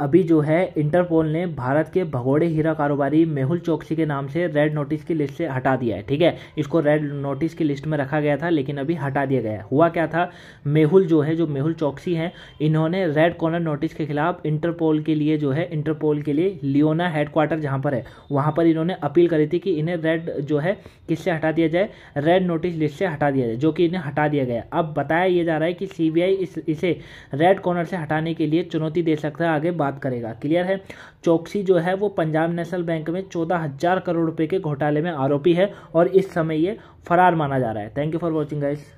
अभी जो है इंटरपोल ने भारत के भगोड़े हीरा कारोबारी मेहुल चौकसी के नाम से रेड नोटिस की लिस्ट से हटा दिया है ठीक है इसको रेड नोटिस की लिस्ट में रखा गया था लेकिन अभी हटा दिया गया है हुआ क्या था मेहुल जो है जो मेहुल चौकसी हैं इन्होंने रेड कॉर्नर नोटिस के खिलाफ इंटरपोल के लिए जो है इंटरपोल के लिए लियोना हेडक्वार्टर जहाँ पर है वहाँ पर इन्होंने अपील करी थी कि इन्हें रेड जो है किससे हटा दिया जाए रेड नोटिस लिस्ट से हटा दिया जाए जो कि इन्हें हटा दिया गया अब बताया यह जा रहा है कि सीबीआई इसे रेड कॉर्नर से हटाने के लिए चुनौती दे सकता है आगे बात करेगा क्लियर है चौकसी जो है वो पंजाब नेशनल बैंक में चौदह हजार करोड़ रुपए के घोटाले में आरोपी है और इस समय ये फरार माना जा रहा है thank you for watching guys